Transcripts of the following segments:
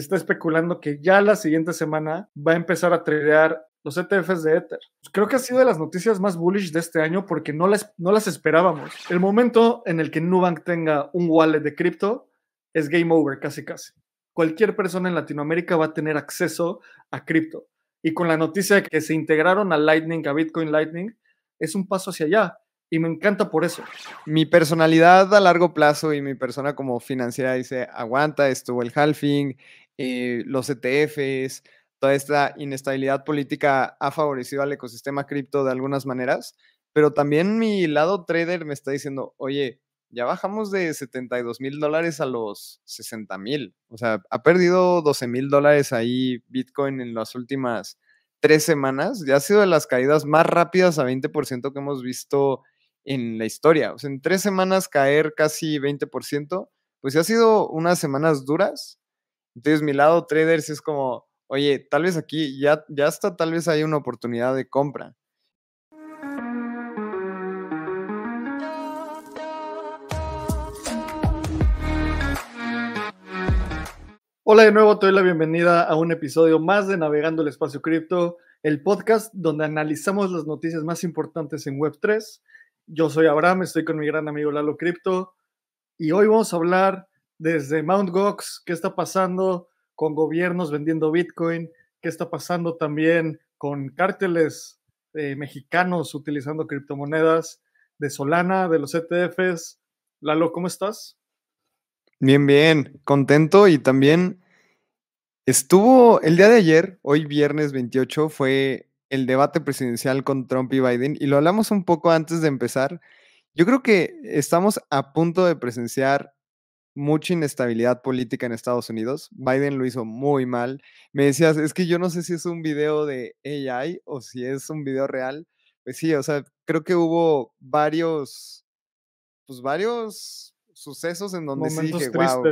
se está especulando que ya la siguiente semana va a empezar a tradear los ETFs de Ether. Creo que ha sido de las noticias más bullish de este año porque no las, no las esperábamos. El momento en el que Nubank tenga un wallet de cripto es game over, casi casi. Cualquier persona en Latinoamérica va a tener acceso a cripto. Y con la noticia de que se integraron a Lightning, a Bitcoin Lightning, es un paso hacia allá. Y me encanta por eso. Mi personalidad a largo plazo y mi persona como financiera dice, aguanta, estuvo el halving, eh, los ETFs, toda esta inestabilidad política ha favorecido al ecosistema cripto de algunas maneras, pero también mi lado trader me está diciendo, oye, ya bajamos de 72 mil dólares a los 60 mil. O sea, ha perdido 12 mil dólares ahí Bitcoin en las últimas tres semanas. Ya ha sido de las caídas más rápidas a 20% que hemos visto en la historia. O sea, en tres semanas caer casi 20%, pues ya ha sido unas semanas duras, entonces, mi lado traders es como, oye, tal vez aquí ya, ya está, tal vez hay una oportunidad de compra. Hola de nuevo, te doy la bienvenida a un episodio más de Navegando el Espacio Cripto, el podcast donde analizamos las noticias más importantes en Web3. Yo soy Abraham, estoy con mi gran amigo Lalo Cripto y hoy vamos a hablar desde Mount Gox, qué está pasando con gobiernos vendiendo Bitcoin, qué está pasando también con cárteles eh, mexicanos utilizando criptomonedas, de Solana, de los ETFs. Lalo, ¿cómo estás? Bien, bien, contento y también estuvo el día de ayer, hoy viernes 28, fue el debate presidencial con Trump y Biden y lo hablamos un poco antes de empezar. Yo creo que estamos a punto de presenciar mucha inestabilidad política en Estados Unidos. Biden lo hizo muy mal. Me decías, es que yo no sé si es un video de AI o si es un video real. Pues sí, o sea, creo que hubo varios, pues varios sucesos en donde sí dije, wow,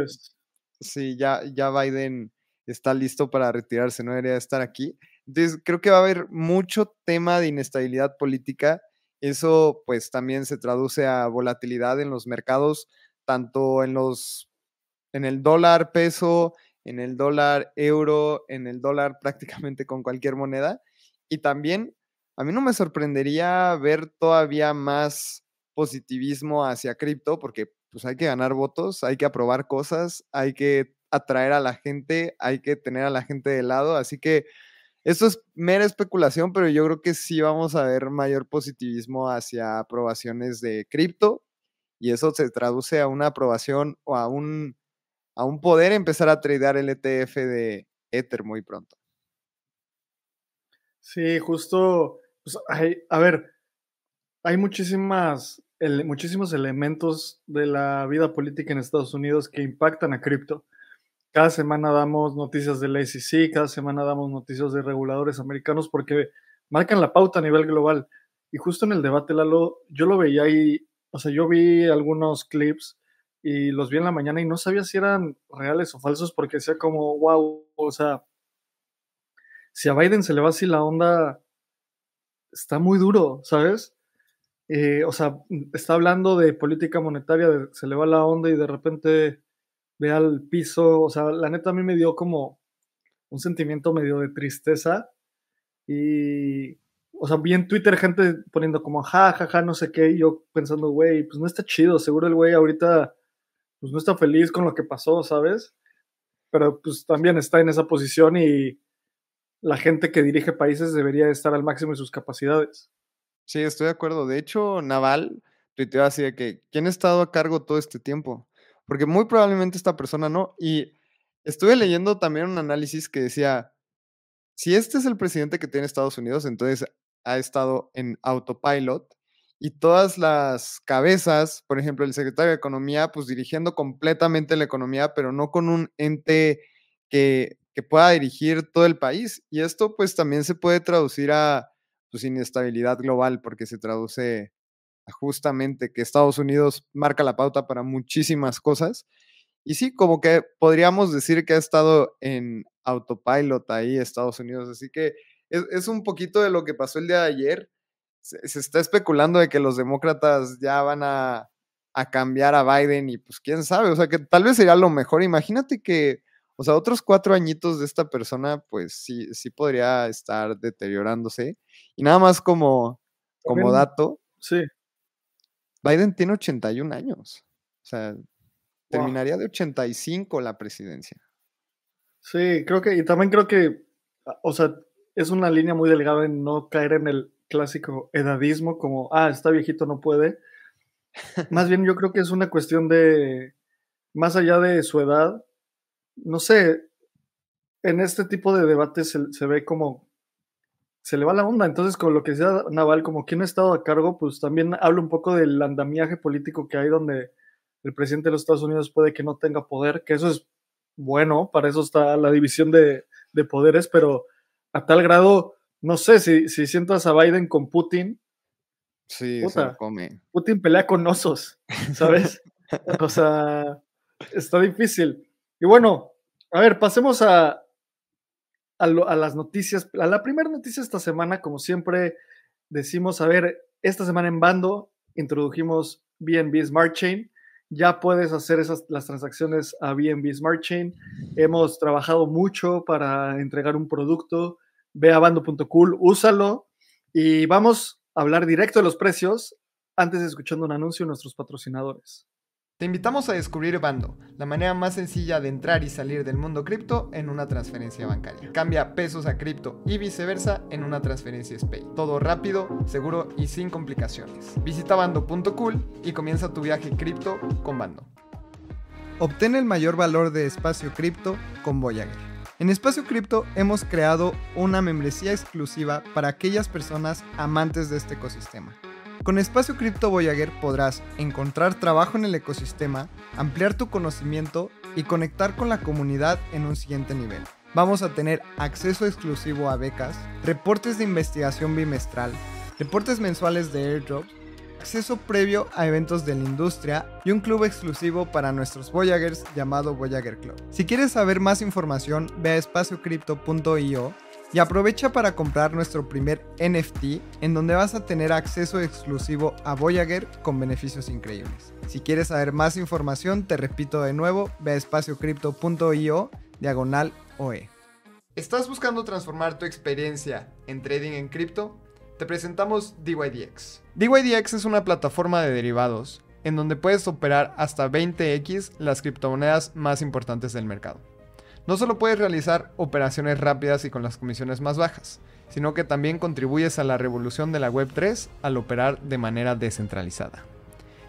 sí, ya, ya Biden está listo para retirarse, no debería estar aquí. Entonces, creo que va a haber mucho tema de inestabilidad política. Eso pues también se traduce a volatilidad en los mercados tanto en los en el dólar peso, en el dólar euro, en el dólar prácticamente con cualquier moneda. Y también a mí no me sorprendería ver todavía más positivismo hacia cripto, porque pues hay que ganar votos, hay que aprobar cosas, hay que atraer a la gente, hay que tener a la gente de lado. Así que esto es mera especulación, pero yo creo que sí vamos a ver mayor positivismo hacia aprobaciones de cripto y eso se traduce a una aprobación o a un, a un poder empezar a tradear el ETF de Ether muy pronto. Sí, justo, hay, pues, a ver, hay muchísimas, muchísimos elementos de la vida política en Estados Unidos que impactan a cripto. Cada semana damos noticias del SEC, cada semana damos noticias de reguladores americanos porque marcan la pauta a nivel global. Y justo en el debate, Lalo, yo lo veía ahí o sea, yo vi algunos clips y los vi en la mañana y no sabía si eran reales o falsos porque decía como, wow, o sea, si a Biden se le va así la onda, está muy duro, ¿sabes? Eh, o sea, está hablando de política monetaria, se le va la onda y de repente ve al piso, o sea, la neta a mí me dio como un sentimiento medio de tristeza y o sea, vi Twitter gente poniendo como, ja, ja, ja, no sé qué, y yo pensando, güey, pues no está chido, seguro el güey ahorita, pues no está feliz con lo que pasó, ¿sabes? Pero pues también está en esa posición y la gente que dirige países debería estar al máximo de sus capacidades. Sí, estoy de acuerdo. De hecho, Naval tuiteó así de que, ¿quién ha estado a cargo todo este tiempo? Porque muy probablemente esta persona no. Y estuve leyendo también un análisis que decía, si este es el presidente que tiene Estados Unidos, entonces ha estado en autopilot y todas las cabezas, por ejemplo, el secretario de Economía, pues dirigiendo completamente la economía, pero no con un ente que, que pueda dirigir todo el país. Y esto pues también se puede traducir a pues, inestabilidad global, porque se traduce justamente que Estados Unidos marca la pauta para muchísimas cosas. Y sí, como que podríamos decir que ha estado en autopilot ahí Estados Unidos, así que es, un poquito de lo que pasó el día de ayer. Se, está especulando de que los demócratas ya van a, cambiar a Biden y pues quién sabe, o sea que tal vez sería lo mejor. Imagínate que, o sea, otros cuatro añitos de esta persona pues sí, sí podría estar deteriorándose. Y nada más como, como dato. Sí. Biden tiene 81 años. O sea, terminaría de 85 la presidencia. Sí, creo que, y también creo que, o sea, es una línea muy delgada en no caer en el clásico edadismo, como, ah, está viejito, no puede. Más bien yo creo que es una cuestión de, más allá de su edad, no sé, en este tipo de debates se, ve como, se le va la onda. Entonces, con lo que decía Naval, como quien ha estado a cargo, pues también habla un poco del andamiaje político que hay donde el presidente de los Estados Unidos puede que no tenga poder, que eso es bueno, para eso está la división de poderes, pero a tal grado, no sé, si, si sientas a Biden con Putin, sí, Putin pelea con osos, ¿sabes? o sea, está difícil. Y bueno, a ver, pasemos a, las noticias. A la primera noticia esta semana, como siempre decimos, a ver, esta semana en bando introdujimos BNB Smart Chain. Ya puedes hacer esas, las transacciones a BNB Smart Chain. Hemos trabajado mucho para entregar un producto ve a bando.cool, úsalo y vamos a hablar directo de los precios antes de escuchando un anuncio de nuestros patrocinadores. Te invitamos a descubrir Bando, la manera más sencilla de entrar y salir del mundo cripto en una transferencia bancaria. Cambia pesos a cripto y viceversa en una transferencia SPAY. Todo rápido, seguro y sin complicaciones. Visita bando.cool y comienza tu viaje cripto con Bando. Obtén el mayor valor de espacio cripto con Voyager. En Espacio Cripto hemos creado una membresía exclusiva para aquellas personas amantes de este ecosistema. Con Espacio Cripto Voyager podrás encontrar trabajo en el ecosistema, ampliar tu conocimiento y conectar con la comunidad en un siguiente nivel. Vamos a tener acceso exclusivo a becas, reportes de investigación bimestral, reportes mensuales de airdrops acceso previo a eventos de la industria y un club exclusivo para nuestros Voyagers llamado Voyager Club. Si quieres saber más información, ve a espaciocrypto.io y aprovecha para comprar nuestro primer NFT en donde vas a tener acceso exclusivo a Voyager con beneficios increíbles. Si quieres saber más información, te repito de nuevo, ve a espaciocrypto.io diagonal OE. ¿Estás buscando transformar tu experiencia en trading en cripto? Te presentamos DYDX. DYDX es una plataforma de derivados en donde puedes operar hasta 20x las criptomonedas más importantes del mercado. No solo puedes realizar operaciones rápidas y con las comisiones más bajas, sino que también contribuyes a la revolución de la Web3 al operar de manera descentralizada.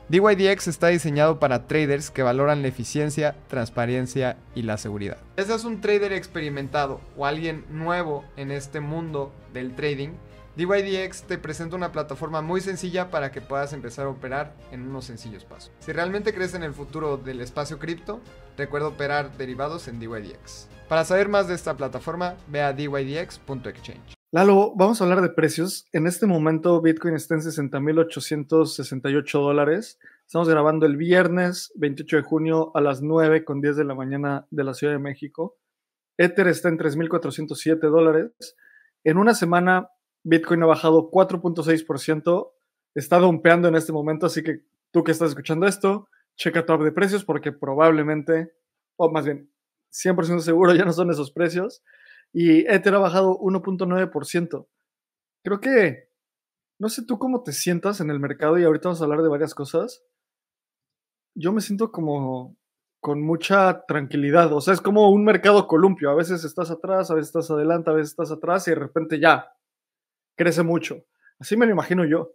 DYDX está diseñado para traders que valoran la eficiencia, transparencia y la seguridad. Si un trader experimentado o alguien nuevo en este mundo del trading, DYDX te presenta una plataforma muy sencilla para que puedas empezar a operar en unos sencillos pasos. Si realmente crees en el futuro del espacio cripto, recuerda operar derivados en DYDX. Para saber más de esta plataforma, ve a dydx.exchange. Lalo, vamos a hablar de precios. En este momento Bitcoin está en 60.868 dólares. Estamos grabando el viernes 28 de junio a las 9 con 10 de la mañana de la Ciudad de México. Ether está en 3.407 dólares. En una semana Bitcoin ha bajado 4.6%, está dompeando en este momento, así que tú que estás escuchando esto, checa tu app de precios porque probablemente, o más bien, 100% seguro ya no son esos precios. Y Ether ha bajado 1.9%. Creo que, no sé tú cómo te sientas en el mercado y ahorita vamos a hablar de varias cosas. Yo me siento como con mucha tranquilidad. O sea, es como un mercado columpio. A veces estás atrás, a veces estás adelante, a veces estás atrás y de repente ya crece mucho. Así me lo imagino yo.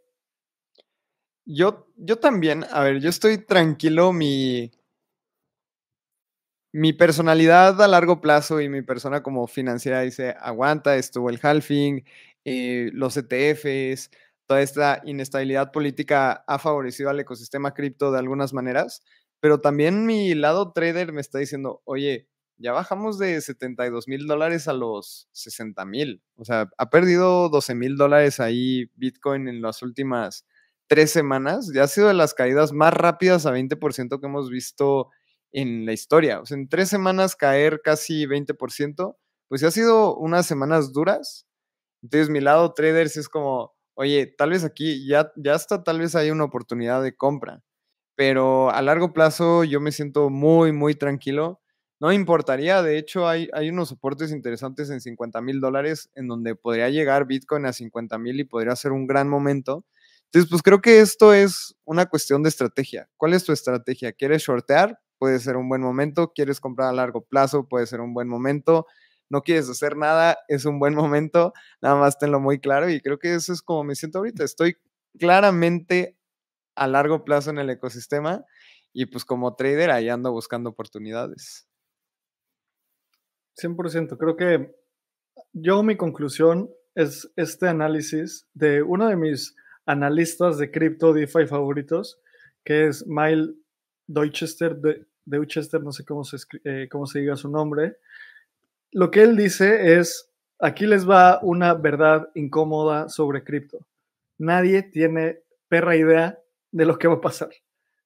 Yo, yo también, a ver, yo estoy tranquilo, mi, mi personalidad a largo plazo y mi persona como financiera dice, aguanta, estuvo el halving, eh, los ETFs, toda esta inestabilidad política ha favorecido al ecosistema cripto de algunas maneras, pero también mi lado trader me está diciendo, oye, ya bajamos de 72 mil dólares a los 60 mil. O sea, ha perdido 12 mil dólares ahí Bitcoin en las últimas tres semanas. Ya ha sido de las caídas más rápidas a 20% que hemos visto en la historia. O sea, en tres semanas caer casi 20%, pues ya ha sido unas semanas duras. Entonces, mi lado traders es como, oye, tal vez aquí ya, ya está, tal vez hay una oportunidad de compra. Pero a largo plazo yo me siento muy, muy tranquilo no importaría, de hecho hay, unos soportes interesantes en 50 mil dólares en donde podría llegar Bitcoin a 50 mil y podría ser un gran momento. Entonces, pues creo que esto es una cuestión de estrategia. ¿Cuál es tu estrategia? ¿Quieres shortear? Puede ser un buen momento. ¿Quieres comprar a largo plazo? Puede ser un buen momento no quieres hacer nada, es un buen momento, nada más tenlo muy claro y creo que eso es como me siento ahorita, estoy claramente a largo plazo en el ecosistema y pues como trader ahí ando buscando oportunidades. 100%. Creo que yo mi conclusión es este análisis de uno de mis analistas de cripto DeFi favoritos, que es Mile Deutschester, de, Deutschester, no sé cómo se, eh, cómo se diga su nombre. Lo que él dice es, aquí les va una verdad incómoda sobre cripto. Nadie tiene perra idea de lo que va a pasar,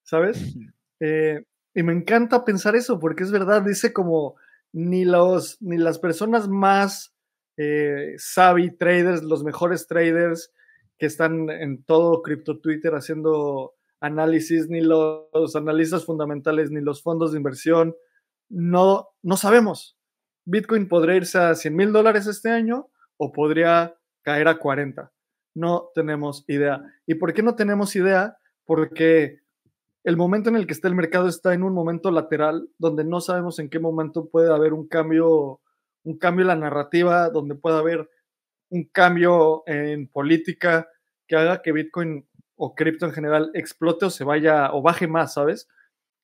¿sabes? Eh, y me encanta pensar eso porque es verdad, dice como ni, los, ni las personas más eh, savvy traders, los mejores traders que están en todo Crypto Twitter haciendo análisis, ni los, analistas fundamentales, ni los fondos de inversión, no, no sabemos. Bitcoin podría irse a 100 mil dólares este año o podría caer a 40. No tenemos idea. ¿Y por qué no tenemos idea? Porque el momento en el que está el mercado está en un momento lateral donde no sabemos en qué momento puede haber un cambio, un cambio en la narrativa, donde pueda haber un cambio en política que haga que Bitcoin o cripto en general explote o se vaya o baje más, ¿sabes?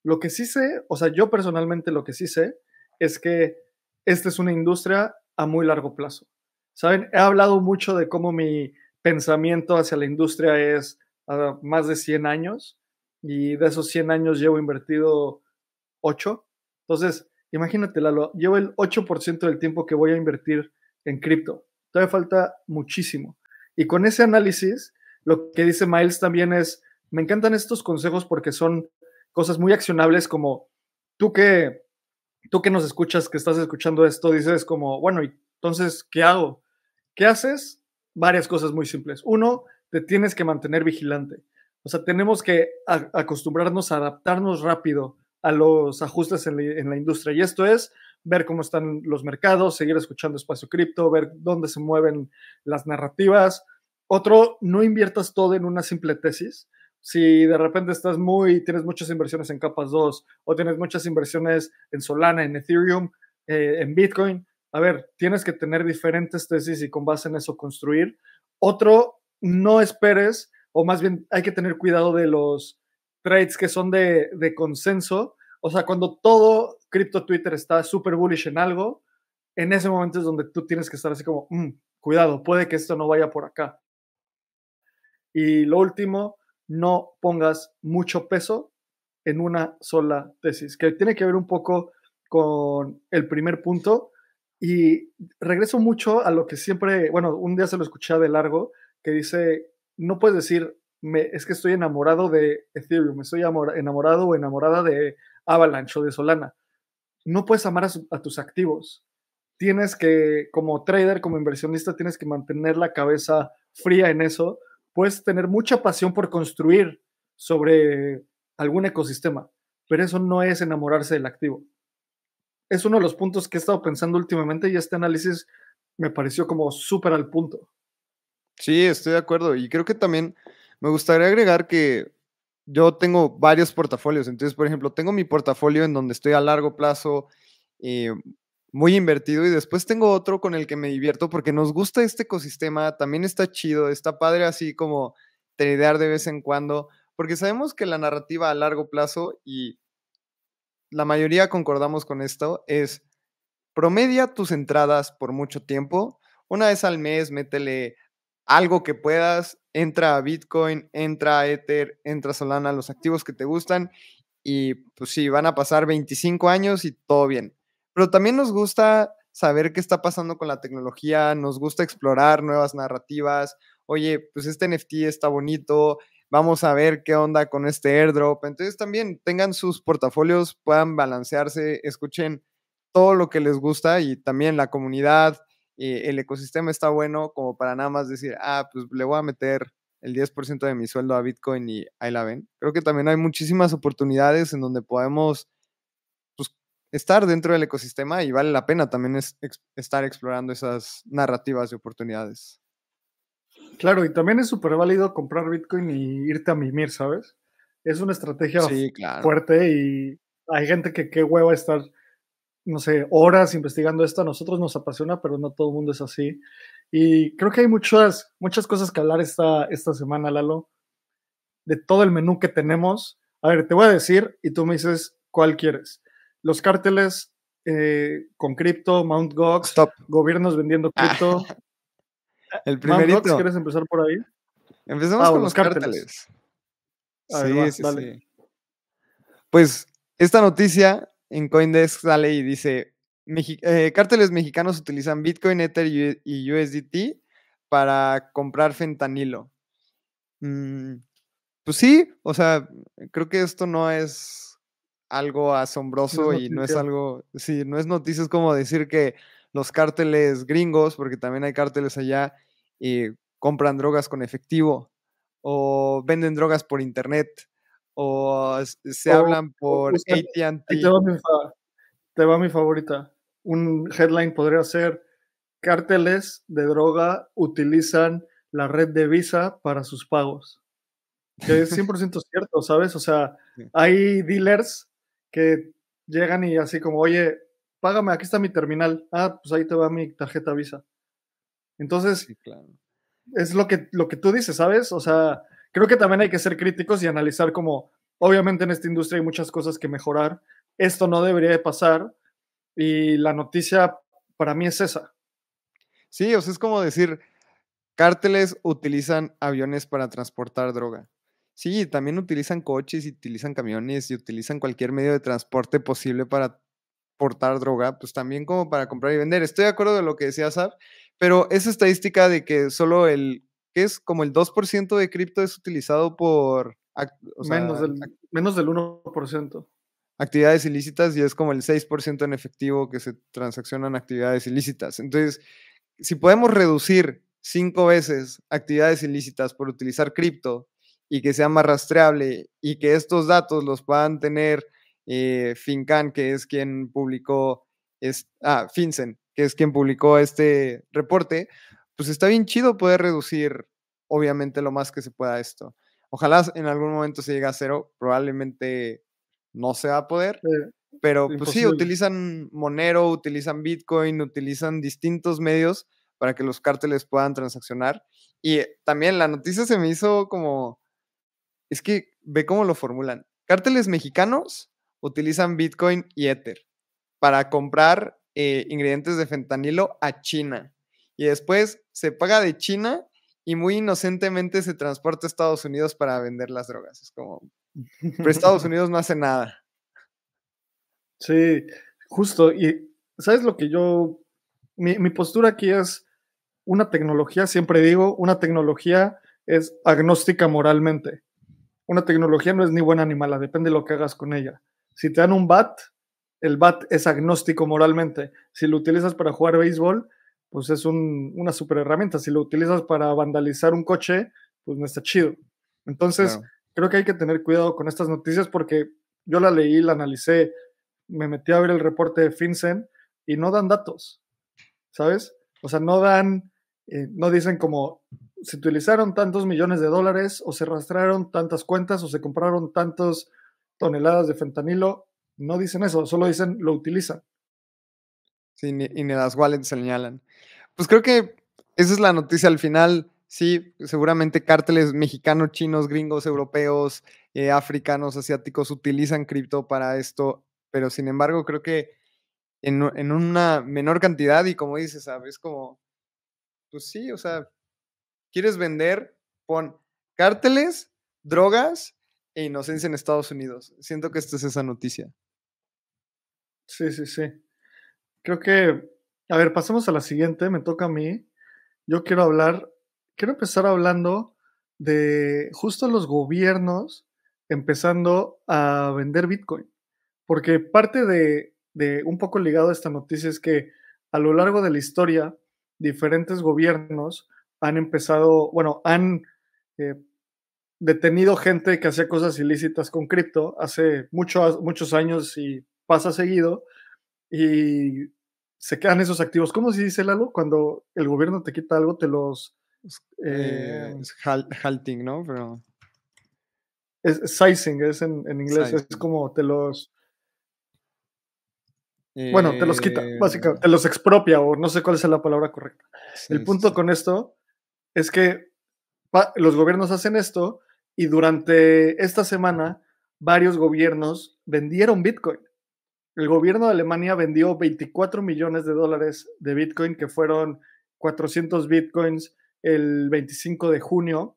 Lo que sí sé, o sea, yo personalmente lo que sí sé es que esta es una industria a muy largo plazo. ¿Saben? He hablado mucho de cómo mi pensamiento hacia la industria es ah, más de 100 años y de esos 100 años llevo invertido 8. Entonces, imagínate, llevo el 8% del tiempo que voy a invertir en cripto. Todavía falta muchísimo. Y con ese análisis, lo que dice Miles también es, me encantan estos consejos porque son cosas muy accionables como tú que tú que nos escuchas, que estás escuchando esto, dices como, bueno, entonces, ¿qué hago? ¿Qué haces? Varias cosas muy simples. Uno, te tienes que mantener vigilante. O sea, tenemos que acostumbrarnos a adaptarnos rápido a los ajustes en la, industria. Y esto es ver cómo están los mercados, seguir escuchando espacio cripto, ver dónde se mueven las narrativas. Otro, no inviertas todo en una simple tesis. Si de repente estás muy, tienes muchas inversiones en capas 2 o tienes muchas inversiones en Solana, en Ethereum, eh, en Bitcoin, a ver, tienes que tener diferentes tesis y con base en eso construir. Otro, no esperes o más bien hay que tener cuidado de los trades que son de, consenso. O sea, cuando todo cripto Twitter está súper bullish en algo, en ese momento es donde tú tienes que estar así como, mm, cuidado, puede que esto no vaya por acá. Y lo último, no pongas mucho peso en una sola tesis, que tiene que ver un poco con el primer punto. Y regreso mucho a lo que siempre, bueno, un día se lo escuché de largo, que dice no puedes decir, me, es que estoy enamorado de Ethereum, estoy enamorado o enamorada de Avalanche o de Solana. No puedes amar a, a tus activos. Tienes que, como trader, como inversionista, tienes que mantener la cabeza fría en eso. Puedes tener mucha pasión por construir sobre algún ecosistema, pero eso no es enamorarse del activo. Es uno de los puntos que he estado pensando últimamente y este análisis me pareció como súper al punto. Sí, estoy de acuerdo. Y creo que también me gustaría agregar que yo tengo varios portafolios. Entonces, por ejemplo, tengo mi portafolio en donde estoy a largo plazo muy invertido y después tengo otro con el que me divierto porque nos gusta este ecosistema. También está chido, está padre así como tradear de vez en cuando, porque sabemos que la narrativa a largo plazo y la mayoría concordamos con esto es promedia tus entradas por mucho tiempo. Una vez al mes, métele algo que puedas, entra a Bitcoin, entra a Ether, entra Solana, los activos que te gustan y pues sí, van a pasar 25 años y todo bien. Pero también nos gusta saber qué está pasando con la tecnología, nos gusta explorar nuevas narrativas, oye, pues este NFT está bonito, vamos a ver qué onda con este airdrop. Entonces también tengan sus portafolios, puedan balancearse, escuchen todo lo que les gusta y también la comunidad, eh, el ecosistema está bueno como para nada más decir, ah, pues le voy a meter el 10% de mi sueldo a Bitcoin y ahí la ven. Creo que también hay muchísimas oportunidades en donde podemos pues, estar dentro del ecosistema y vale la pena también estar explorando esas narrativas de oportunidades. Claro, y también es súper válido comprar Bitcoin y irte a mimir, ¿sabes? Es una estrategia fuerte y hay gente que qué hueva estar no sé, horas investigando esto, a nosotros nos apasiona, pero no todo el mundo es así. Y creo que hay muchas, muchas cosas que hablar esta, esta semana, Lalo, de todo el menú que tenemos. A ver, te voy a decir y tú me dices cuál quieres. Los cárteles eh, con cripto, Mount Gox, gobiernos vendiendo ah. cripto. el primerito. ¿quieres empezar por ahí? Empezamos ah, con los cárteles. sí, sí. Pues esta noticia en Coindesk sale y dice, eh, cárteles mexicanos utilizan Bitcoin, Ether y USDT para comprar fentanilo. Mm, pues sí, o sea, creo que esto no es algo asombroso y no es algo, sí, no es noticias como decir que los cárteles gringos, porque también hay cárteles allá, y eh, compran drogas con efectivo o venden drogas por internet o se hablan por ATT. Te, va mi favorita. Un headline podría ser: Cárteles de droga utilizan la red de Visa para sus pagos. Que es 100% cierto, ¿sabes? O sea, hay dealers que llegan y así como, oye, págame, aquí está mi terminal. Ah, pues ahí te va mi tarjeta Visa. Entonces, es lo que, lo que tú dices, ¿sabes? O sea, Creo que también hay que ser críticos y analizar como, obviamente en esta industria hay muchas cosas que mejorar, esto no debería de pasar y la noticia para mí es esa. Sí, o sea, es como decir, cárteles utilizan aviones para transportar droga. Sí, también utilizan coches utilizan camiones y utilizan cualquier medio de transporte posible para portar droga, pues también como para comprar y vender. Estoy de acuerdo de lo que decía Sab, pero esa estadística de que solo el que es como el 2% de cripto es utilizado por... menos, del, 1% actividades ilícitas y es como el 6% en efectivo que se transaccionan actividades ilícitas. Entonces, si podemos reducir cinco veces actividades ilícitas por utilizar cripto y que sea más rastreable y que estos datos los puedan tener eh, Fincan, que es quien publicó, es, ah, FinCEN, que es quien publicó este reporte, pues está bien chido poder reducir, obviamente, lo más que se pueda esto. Ojalá en algún momento se llegue a cero, probablemente no se va a poder, eh, pero pues sí, utilizan Monero, utilizan Bitcoin, utilizan distintos medios para que los cárteles puedan transaccionar. Y eh, también la noticia se me hizo como, es que ve cómo lo formulan. Cárteles mexicanos utilizan Bitcoin y Ether para comprar eh, ingredientes de fentanilo a China y después se paga de China y muy inocentemente se transporta a Estados Unidos para vender las drogas. Es como, pero Estados Unidos no hace nada. Sí, justo. Y sabes lo que yo, mi, postura aquí es una tecnología, siempre digo, una tecnología es agnóstica moralmente. Una tecnología no es ni buena ni mala, depende de lo que hagas con ella. Si te dan un bat, el bat es agnóstico moralmente. Si lo utilizas para jugar béisbol, pues es una super herramienta. Si lo utilizas para vandalizar un coche, pues no está chido. Entonces, creo que hay que tener cuidado con estas noticias porque yo la leí, la analicé, me metí a ver el reporte de FinCEN y no dan datos, ¿sabes? O sea, no dan, eh, no dicen como se utilizaron tantos millones de dólares o se rastrearon tantas cuentas o se compraron tantas toneladas de fentanilo. No dicen eso, solo dicen lo utilizan y ni las wallets señalan. Pues creo que esa es la noticia al final. Sí, seguramente cárteles mexicanos, chinos, gringos, europeos, eh, africanos, asiáticos utilizan cripto para esto, pero sin embargo creo que en, una menor cantidad y como dices, ¿sabes? Como, pues sí, o sea, quieres vender, con cárteles, drogas e inocencia en Estados Unidos. Siento que esta es esa noticia. Sí, sí, sí creo que, a ver, pasemos a la siguiente, me toca a mí. Yo quiero hablar, quiero empezar hablando de justo los gobiernos empezando a vender Bitcoin, porque parte de, de un poco ligado a esta noticia es que a lo largo de la historia, diferentes gobiernos han empezado, bueno, han eh, detenido gente que hacía cosas ilícitas con cripto hace muchos, muchos años y pasa seguido y se quedan esos activos. ¿Cómo se dice, Lalo? Cuando el gobierno te quita algo, te los... Eh, eh halting, ¿no? Pero... Es, sizing, es en, inglés, es como te los... bueno, te los quita, eh, básicamente, te los expropia o no sé cuál es la palabra correcta. el punto con esto es que los gobiernos hacen esto y durante esta semana varios gobiernos vendieron Bitcoin el gobierno de Alemania vendió 24 millones de dólares de Bitcoin, que fueron 400 Bitcoins el 25 de junio.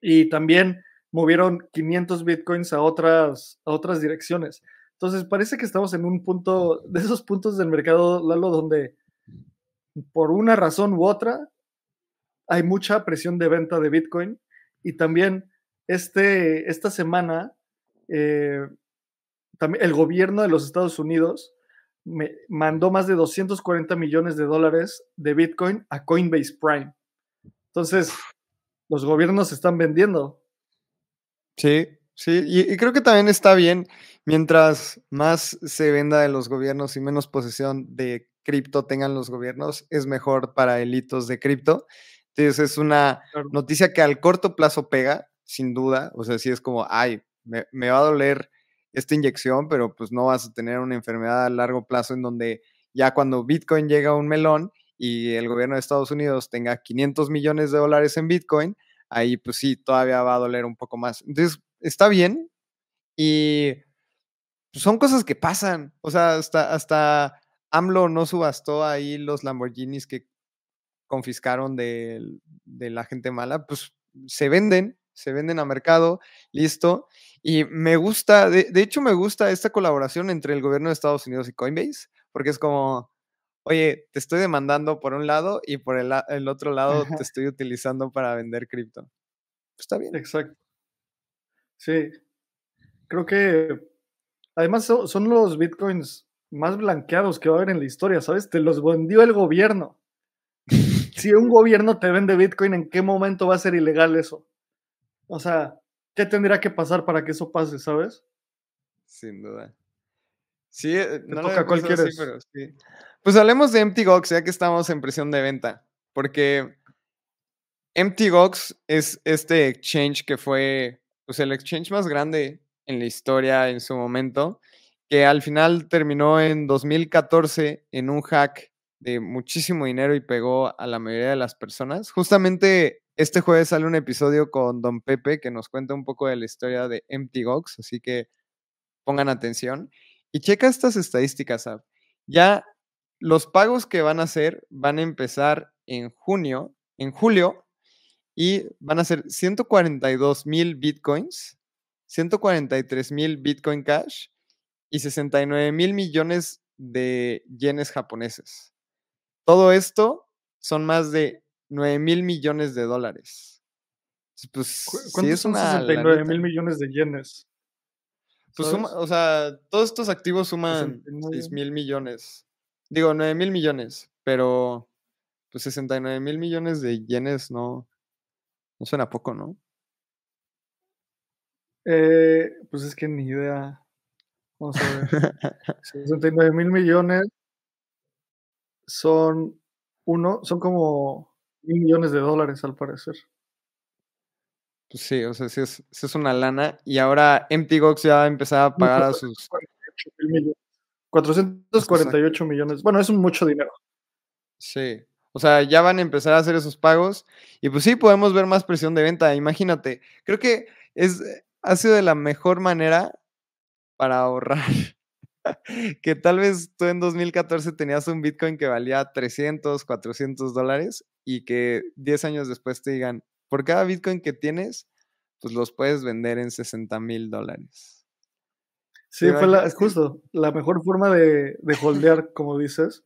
Y también movieron 500 Bitcoins a otras, a otras direcciones. Entonces parece que estamos en un punto, de esos puntos del mercado, Lalo, donde por una razón u otra hay mucha presión de venta de Bitcoin. Y también este, esta semana... Eh, el gobierno de los Estados Unidos me mandó más de 240 millones de dólares de Bitcoin a Coinbase Prime. Entonces, los gobiernos están vendiendo. Sí, sí, y, creo que también está bien, mientras más se venda de los gobiernos y menos posesión de cripto tengan los gobiernos, es mejor para elitos de cripto. Entonces, es una noticia que al corto plazo pega, sin duda. O sea, si es como, ay, me va a doler esta inyección, pero pues no vas a tener una enfermedad a largo plazo en donde ya cuando Bitcoin llega a un melón y el gobierno de Estados Unidos tenga 500 millones de dólares en Bitcoin, ahí pues sí, todavía va a doler un poco más. Entonces, está bien y pues, son cosas que pasan. O sea, hasta, hasta AMLO no subastó ahí los Lamborghinis que confiscaron de, de la gente mala, pues se venden, se venden a mercado, listo. Y me gusta, de, hecho me gusta esta colaboración entre el gobierno de Estados Unidos y Coinbase, porque es como, oye, te estoy demandando por un lado y por el, otro lado te estoy utilizando para vender cripto. Está bien. Exacto. Sí. Creo que además son los bitcoins más blanqueados que va a haber en la historia, ¿sabes? Te los vendió el gobierno. si un gobierno te vende bitcoin, ¿en qué momento va a ser ilegal eso? O sea, ¿Qué tendría que pasar para que eso pase, sabes? Sin duda. Sí, eh, no toca cuál Pues hablemos de Empty Gox, ya que estamos en presión de venta, porque Empty Gox es este exchange que fue pues, el exchange más grande en la historia en su momento, que al final terminó en 2014 en un hack de muchísimo dinero y pegó a la mayoría de las personas. Justamente este jueves sale un episodio con Don Pepe que nos cuenta un poco de la historia de Empty Gox, así que pongan atención. Y checa estas estadísticas, Ya los pagos que van a hacer van a empezar en junio, en julio, y van a ser 142 mil bitcoins, 143 mil bitcoin cash y 69 mil millones de yenes japoneses. Todo esto son más de 9 mil millones de dólares. Pues, ¿Cuántos son 69 mil millones de yenes? Pues o sea, todos estos activos suman 6 mil millones. Digo, 9 mil millones, pero pues 69 mil millones de yenes no, no suena poco, ¿no? Eh, pues es que ni idea. Vamos a ver. 69 mil millones son uno, son como mil millones de dólares, al parecer. Pues sí, o sea, sí es, es una lana. Y ahora Empty ya va a empezar a pagar a sus. 448 millones. Bueno, es mucho dinero. Sí. O sea, ya van a empezar a hacer esos pagos. Y pues sí, podemos ver más presión de venta. Imagínate. Creo que es, ha sido de la mejor manera para ahorrar que tal vez tú en 2014 tenías un Bitcoin que valía 300, 400 dólares y que 10 años después te digan, por cada Bitcoin que tienes, pues los puedes vender en 60 mil dólares. Sí, fue justo la mejor forma de, de holdear, como dices.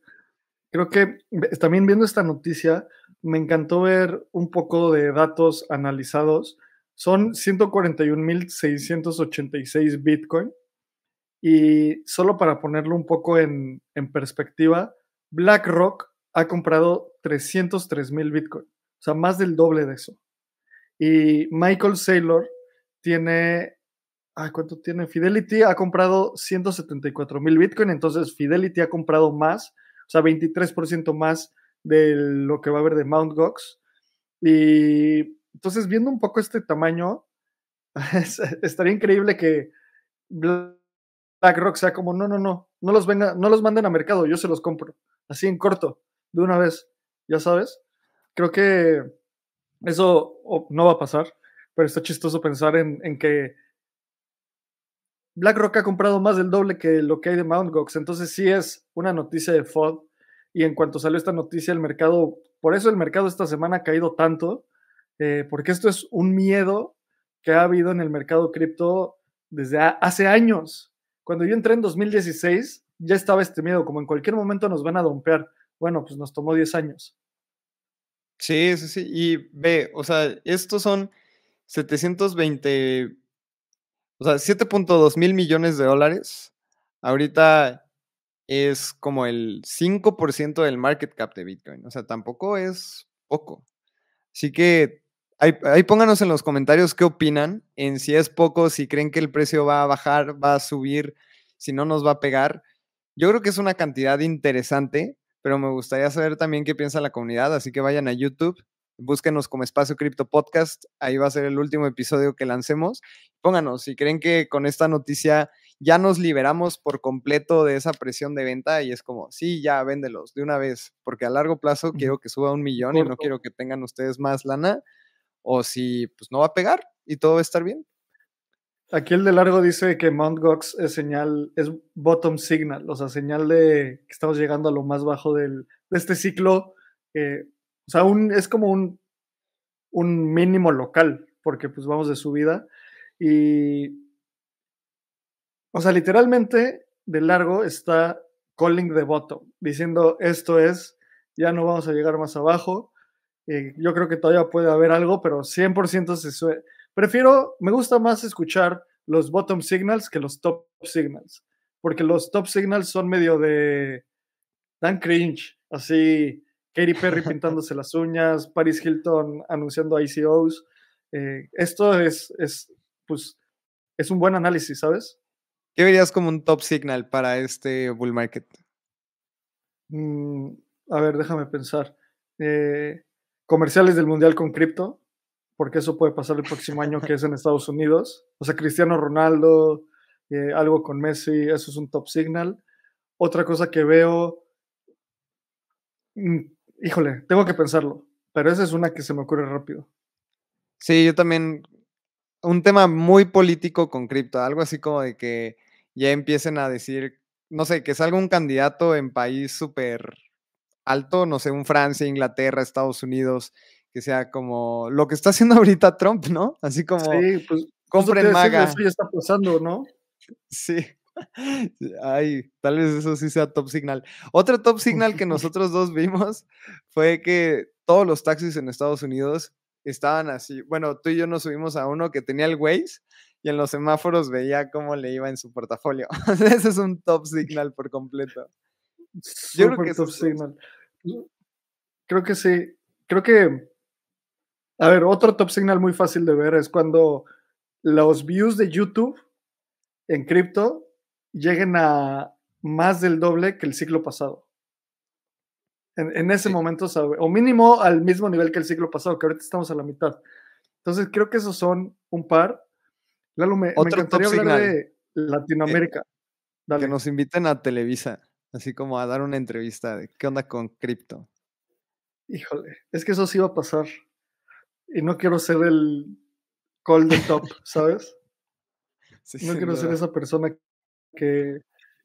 Creo que también viendo esta noticia, me encantó ver un poco de datos analizados. Son 141.686 Bitcoin y solo para ponerlo un poco en, perspectiva, BlackRock ha comprado 303 mil Bitcoin, o sea, más del doble de eso. Y Michael Saylor tiene, ay, ¿cuánto tiene? Fidelity ha comprado 174 mil Bitcoin, entonces Fidelity ha comprado más, o sea, 23% más de lo que va a haber de Mount Gox. Y entonces, viendo un poco este tamaño, estaría increíble que... BlackRock sea como, no, no, no, no los, venga, no los manden a mercado, yo se los compro, así en corto, de una vez, ya sabes. Creo que eso oh, no va a pasar, pero está chistoso pensar en, que BlackRock ha comprado más del doble que lo que hay de Mt. Gox, entonces sí es una noticia de FOD. Y en cuanto salió esta noticia, el mercado, por eso el mercado esta semana ha caído tanto, eh, porque esto es un miedo que ha habido en el mercado cripto desde hace años. Cuando yo entré en 2016, ya estaba este miedo, como en cualquier momento nos van a dompear. Bueno, pues nos tomó 10 años. Sí, sí, sí. Y ve, o sea, estos son 720, o sea, 7.2 mil millones de dólares. Ahorita es como el 5% del market cap de Bitcoin. O sea, tampoco es poco. Así que Ahí, pónganos en los comentarios qué opinan, en si es poco, si creen que el precio va a bajar, va a subir, si no nos va a pegar. Yo creo que es una cantidad interesante, pero me gustaría saber también qué piensa la comunidad, así que vayan a YouTube, búsquenos como Espacio Crypto Podcast, ahí va a ser el último episodio que lancemos. Pónganos si creen que con esta noticia ya nos liberamos por completo de esa presión de venta y es como, sí, ya véndelos de una vez, porque a largo plazo quiero que suba un millón y no quiero que tengan ustedes más lana o si pues, no va a pegar y todo va a estar bien. Aquí el de largo dice que Mount Gox es señal, es bottom signal, o sea, señal de que estamos llegando a lo más bajo de este ciclo. Eh, o sea, es como un, un mínimo local, porque pues vamos de subida. Y, o sea, literalmente de largo está calling the bottom, diciendo esto es, ya no vamos a llegar más abajo, eh, yo creo que todavía puede haber algo, pero 100% se suele. Prefiero, me gusta más escuchar los bottom signals que los top signals, porque los top signals son medio de dan cringe, así Katy Perry pintándose las uñas, Paris Hilton anunciando ICOs. Eh, esto es, es, pues, es un buen análisis, ¿sabes? ¿Qué verías como un top signal para este bull market? Mm, a ver, déjame pensar. Eh, comerciales del Mundial con cripto, porque eso puede pasar el próximo año que es en Estados Unidos. O sea, Cristiano Ronaldo, eh, algo con Messi, eso es un top signal. Otra cosa que veo, mm, híjole, tengo que pensarlo, pero esa es una que se me ocurre rápido. Sí, yo también, un tema muy político con cripto, algo así como de que ya empiecen a decir, no sé, que salga un candidato en país súper alto, no sé, un Francia, Inglaterra, Estados Unidos, que sea como lo que está haciendo ahorita Trump, ¿no? Así como sí, pues, compren maga. Eso ya está pasando, ¿no? Sí. Ay, tal vez eso sí sea top signal. Otro top signal que nosotros dos vimos fue que todos los taxis en Estados Unidos estaban así. Bueno, tú y yo nos subimos a uno que tenía el Waze y en los semáforos veía cómo le iba en su portafolio. Ese es un top signal por completo. Yo creo que top signal. Mm, creo que sí. Creo que. A ver, otro top signal muy fácil de ver es cuando los views de YouTube en cripto lleguen a más del doble que el ciclo pasado. En, ese momento, o mínimo al mismo nivel que el ciclo pasado, que ahorita estamos a la mitad. Entonces, creo que esos son un par. Lalo, me, encantaría hablar de Latinoamérica. Eh, que nos inviten a Televisa. Así como a dar una entrevista de qué onda con cripto. Híjole, es que eso sí va a pasar. Y no quiero ser el call the top, ¿sabes? no quiero ser esa persona que,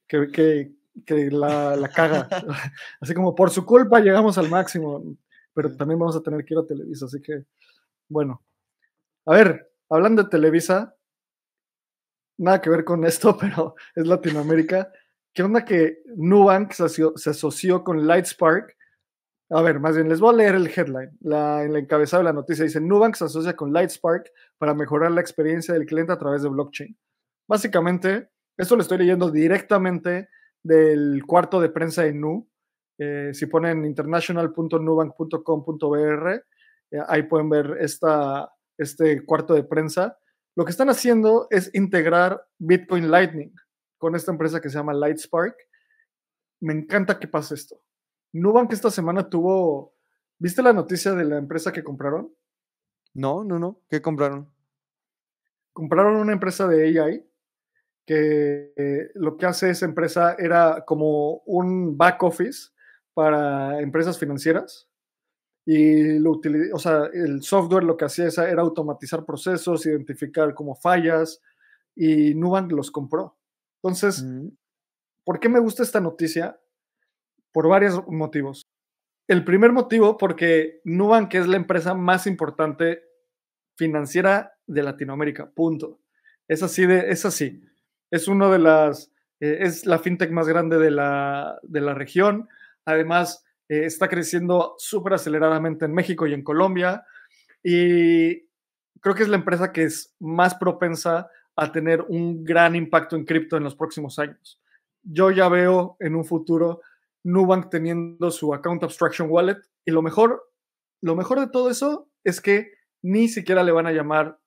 que, que, que la, la, caga. así como por su culpa llegamos al máximo, pero también vamos a tener que ir a Televisa, así que bueno. A ver, hablando de Televisa, nada que ver con esto, pero es Latinoamérica. ¿Qué onda que Nubank se, asoció con Lightspark? A ver, más bien les voy a leer el headline. en la encabezada de la noticia dice, Nubank se asocia con Lightspark para mejorar la experiencia del cliente a través de blockchain. Básicamente, esto lo estoy leyendo directamente del cuarto de prensa de Nu. Eh, si ponen international.nubank.com.br, eh, ahí pueden ver este cuarto de prensa. Lo que están haciendo es integrar Bitcoin Lightning con esta empresa que se llama Lightspark. Me encanta que pase esto. Nubank esta semana tuvo. ¿Viste la noticia de la empresa que compraron? No, no, no. ¿Qué compraron? Compraron una empresa de AI que eh, lo que hace esa empresa era como un back office para empresas financieras y lo o sea, el software lo que hacía era automatizar procesos, identificar como fallas y Nubank los compró. Entonces, mm. ¿por qué me gusta esta noticia? Por varios motivos. El primer motivo, porque Nubank es la empresa más importante financiera de Latinoamérica, punto. Es así, de, es así. Es de las, eh, es la fintech más grande de la, región. Además, eh, está creciendo súper aceleradamente en México y en Colombia. Y creo que es la empresa que es más propensa a tener un gran impacto en cripto en los próximos años. Yo ya veo en un futuro Nubank teniendo su account abstraction wallet y lo mejor, lo mejor de todo eso es que ni siquiera le van a llamar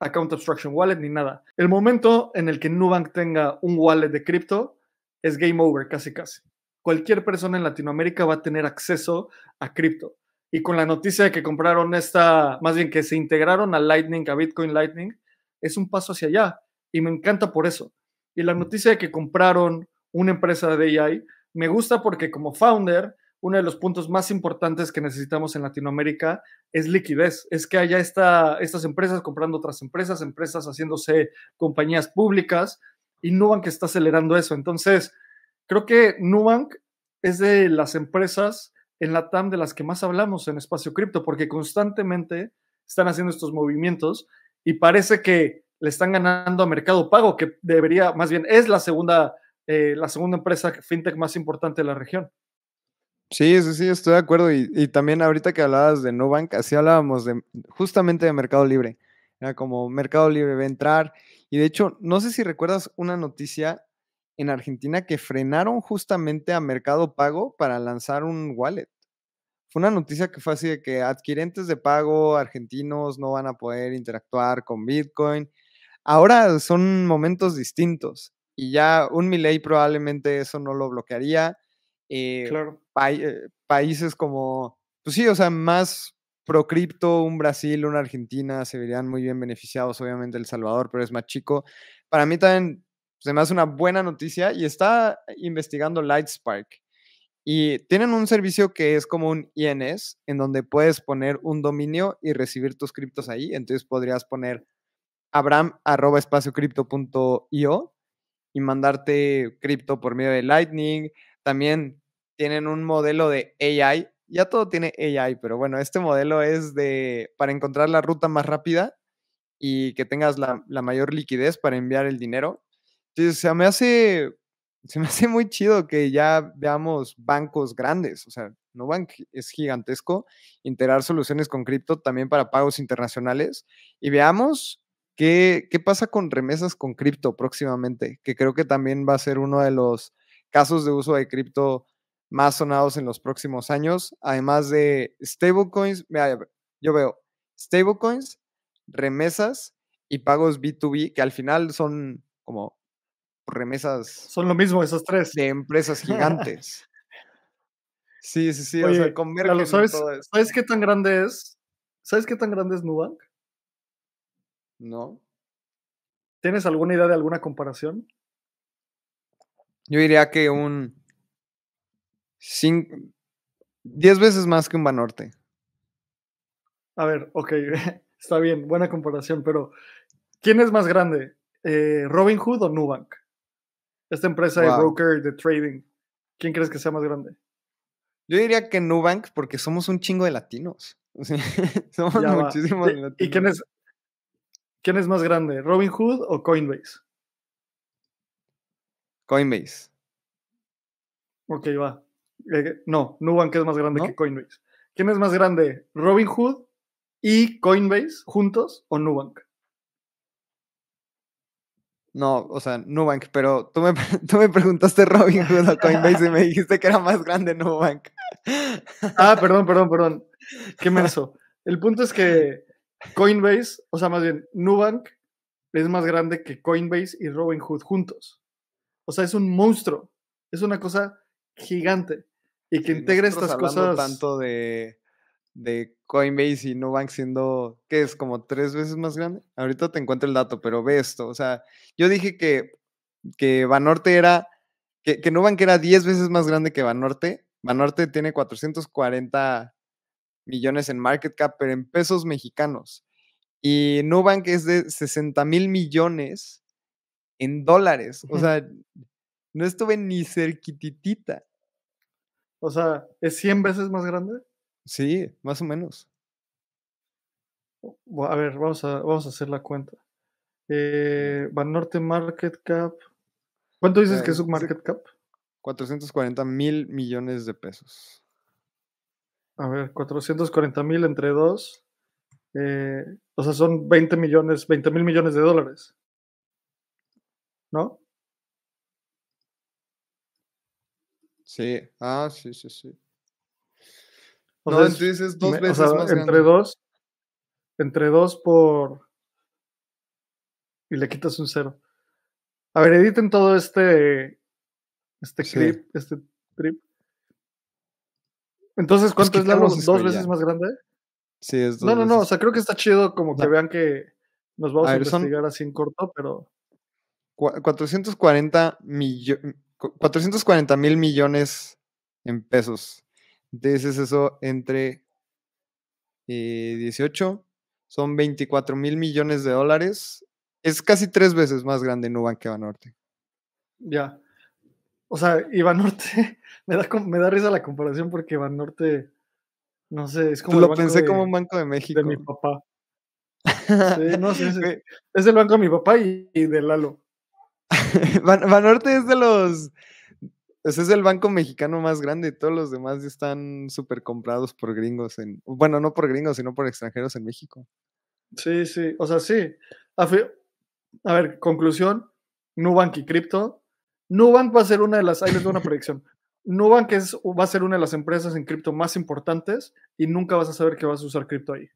account abstraction wallet ni nada. El momento en el que Nubank tenga un wallet de cripto es game over casi casi. Cualquier persona en Latinoamérica va a tener acceso a cripto. Y con la noticia de que compraron esta, más bien que se integraron a Lightning, a Bitcoin Lightning, es un paso hacia allá y me encanta por eso. Y la noticia de que compraron una empresa de AI me gusta porque como founder, uno de los puntos más importantes que necesitamos en Latinoamérica es liquidez, es que haya está estas empresas comprando otras empresas, empresas haciéndose compañías públicas y Nubank está acelerando eso. Entonces, creo que Nubank es de las empresas en la TAM de las que más hablamos en espacio cripto porque constantemente están haciendo estos movimientos y parece que le están ganando a Mercado Pago, que debería, más bien, es la segunda, eh, la segunda empresa fintech más importante de la región. Sí, sí, sí, estoy de acuerdo. Y, también ahorita que hablabas de Nubank, así hablábamos de, justamente de Mercado Libre. Era como Mercado Libre va a entrar. Y de hecho, no sé si recuerdas una noticia en Argentina que frenaron justamente a Mercado Pago para lanzar un wallet fue una noticia que fue así de que adquirentes de pago argentinos no van a poder interactuar con Bitcoin. Ahora son momentos distintos y ya un miley probablemente eso no lo bloquearía. Eh, claro. Eh, países como, pues sí, o sea, más pro cripto, un Brasil, una Argentina se verían muy bien beneficiados, obviamente El Salvador, pero es más chico. Para mí también se me una buena noticia y está investigando Lightspark, y tienen un servicio que es como un INS, en donde puedes poner un dominio y recibir tus criptos ahí. Entonces podrías poner abram.espaciocrypto.io y mandarte cripto por medio de Lightning. También tienen un modelo de AI. Ya todo tiene AI, pero bueno, este modelo es de para encontrar la ruta más rápida y que tengas la, mayor liquidez para enviar el dinero. Entonces, o sea, me hace se me hace muy chido que ya veamos bancos grandes, o sea, no es gigantesco, integrar soluciones con cripto también para pagos internacionales y veamos qué, qué pasa con remesas con cripto próximamente, que creo que también va a ser uno de los casos de uso de cripto más sonados en los próximos años, además de stablecoins, yo veo stablecoins, remesas y pagos B2B, que al final son como remesas. Son lo mismo esos tres. De empresas gigantes. sí, sí, sí. o sea, ¿sabes, qué tan grande es? ¿Sabes qué tan grande es Nubank? No. ¿Tienes alguna idea de alguna comparación? Yo diría que un 10 veces más que un Banorte. A ver, ok, está bien, buena comparación, pero ¿quién es más grande? Eh, ¿Robin Hood o Nubank? esta empresa de broker de trading, ¿quién crees que sea más grande? Yo diría que Nubank, porque somos un chingo de latinos. somos muchísimos latinos. ¿Y quién es, quién es más grande, Robinhood o Coinbase? Coinbase. Ok, va. Eh, no, Nubank es más grande que Coinbase. ¿Quién es más grande, Robinhood y Coinbase juntos o Nubank? No, o sea, Nubank, pero tú me, tú me preguntaste Robin Hood Coinbase y me dijiste que era más grande Nubank. Ah, perdón, perdón, perdón. Qué menso. El punto es que Coinbase, o sea, más bien Nubank es más grande que Coinbase y Robinhood juntos. O sea, es un monstruo. Es una cosa gigante. Y que integra estas cosas. tanto de de Coinbase y Nubank siendo, que es como tres veces más grande. Ahorita te encuentro el dato, pero ve esto. O sea, yo dije que, que Banorte era, que, que Nubank era diez veces más grande que Banorte. Banorte tiene 440 millones en market cap, pero en pesos mexicanos. Y Nubank es de 60 mil millones en dólares. O sea, no estuve ni cerquititita. O sea, ¿es 100 veces más grande? Sí, más o menos. A ver, vamos a, vamos a hacer la cuenta. Eh, Banorte Market Cap. ¿Cuánto dices que es eh, su market cap? 440 mil millones de pesos. A ver, 440 mil entre dos. Eh, o sea, son 20 millones, 20 mil millones de dólares. ¿No? Sí, ah, sí, sí, sí entonces es dos veces o sea, entre dos, entre dos por... Y le quitas un cero. A ver, editen todo este, este clip, este trip. Entonces, ¿cuánto es, la dos veces más grande? Sí, es dos No, no, no, o sea, creo que está chido como que vean que nos vamos a, investigar así en corto, pero... 440 millones... 440 mil millones en pesos dices eso entre eh, 18 son 24 mil millones de dólares. Es casi tres veces más grande Nubank que Banorte. Ya. O sea, y Banorte, me da, me da risa la comparación porque Banorte, no sé, es como... Pues lo pensé como un banco de México. De mi papá. no sé, es, el banco de mi papá y, y de Lalo. Banorte es de los ese es el banco mexicano más grande. y Todos los demás están súper comprados por gringos. En, bueno, no por gringos, sino por extranjeros en México. Sí, sí. O sea, sí. A, ver, conclusión. Nubank y cripto. Nubank va a ser una de las... Ahí les doy una predicción. Nubank va a ser una de las empresas en cripto más importantes y nunca vas a saber que vas a usar cripto ahí.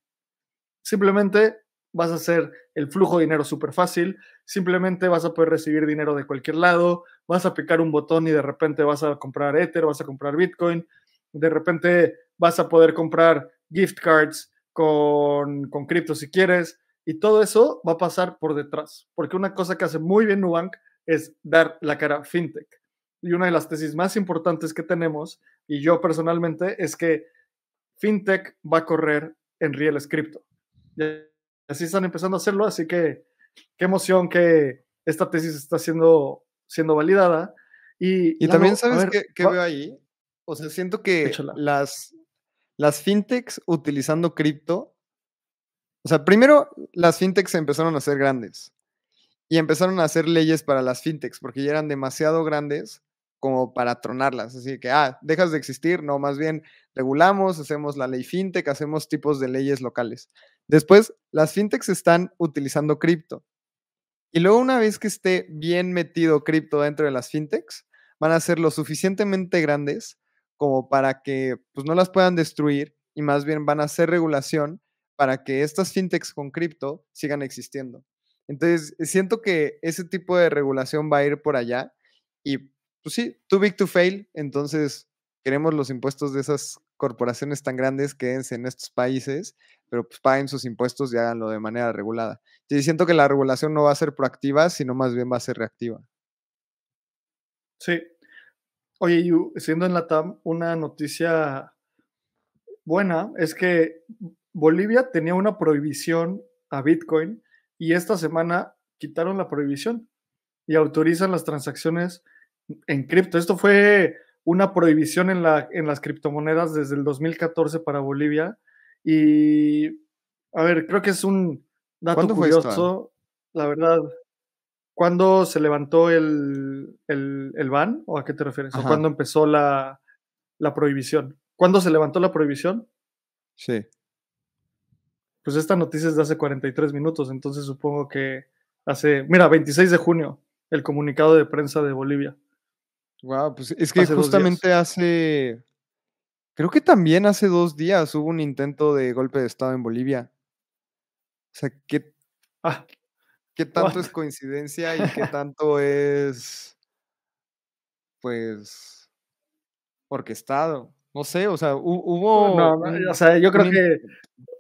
Simplemente vas a hacer el flujo de dinero súper fácil, simplemente vas a poder recibir dinero de cualquier lado, vas a picar un botón y de repente vas a comprar Ether, vas a comprar Bitcoin, de repente vas a poder comprar gift cards con, con cripto si quieres, y todo eso va a pasar por detrás, porque una cosa que hace muy bien Nubank es dar la cara a fintech. Y una de las tesis más importantes que tenemos, y yo personalmente, es que fintech va a correr en real cripto. Así están empezando a hacerlo, así que qué emoción que esta tesis está siendo, siendo validada. Y, y también, ¿sabes qué, veo ahí? O sea, siento que las, las fintechs utilizando cripto, o sea, primero las fintechs empezaron a ser grandes y empezaron a hacer leyes para las fintechs porque ya eran demasiado grandes como para tronarlas. Así que, ah, dejas de existir, no, más bien regulamos, hacemos la ley fintech, hacemos tipos de leyes locales. Después, las fintechs están utilizando cripto. Y luego una vez que esté bien metido cripto dentro de las fintechs, van a ser lo suficientemente grandes como para que pues, no las puedan destruir y más bien van a hacer regulación para que estas fintechs con cripto sigan existiendo. Entonces, siento que ese tipo de regulación va a ir por allá y pues sí, too big to fail. Entonces, queremos los impuestos de esas corporaciones tan grandes, quédense en estos países, pero pues paguen sus impuestos y háganlo de manera regulada. Y siento que la regulación no va a ser proactiva, sino más bien va a ser reactiva. Sí. Oye, siendo en la TAM, una noticia buena es que Bolivia tenía una prohibición a Bitcoin y esta semana quitaron la prohibición y autorizan las transacciones en cripto. Esto fue una prohibición en, la, en las criptomonedas desde el 2014 para Bolivia. Y, a ver, creo que es un dato curioso, la verdad. ¿Cuándo se levantó el, el, ban? ¿O a qué te refieres? cuándo empezó la, la prohibición? ¿Cuándo se levantó la prohibición? Sí. Pues esta noticia es de hace 43 minutos, entonces supongo que hace, mira, 26 de junio, el comunicado de prensa de Bolivia. Wow, pues es que justamente hace. Creo que también hace dos días hubo un intento de golpe de Estado en Bolivia. O sea, ¿qué, ah, qué tanto es coincidencia y qué tanto es. Pues. orquestado? No sé, o sea, hubo. o sea, yo creo que.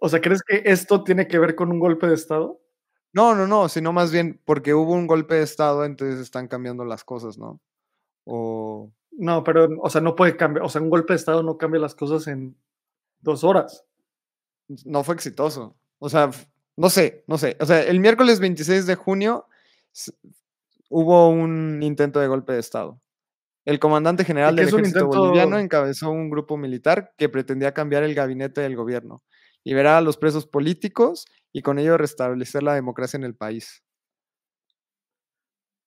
O sea, ¿crees que esto tiene que ver con un golpe de Estado? No, no, no, sino más bien porque hubo un golpe de Estado, entonces están cambiando las cosas, ¿no? O, no, pero, o sea, no puede cambiar, o sea, un golpe de Estado no cambia las cosas en dos horas. No fue exitoso. O sea, no sé, no sé. O sea, el miércoles 26 de junio hubo un intento de golpe de Estado. El comandante general del ejército boliviano encabezó un grupo militar que pretendía cambiar el gabinete del gobierno, liberar a los presos políticos y con ello restablecer la democracia en el país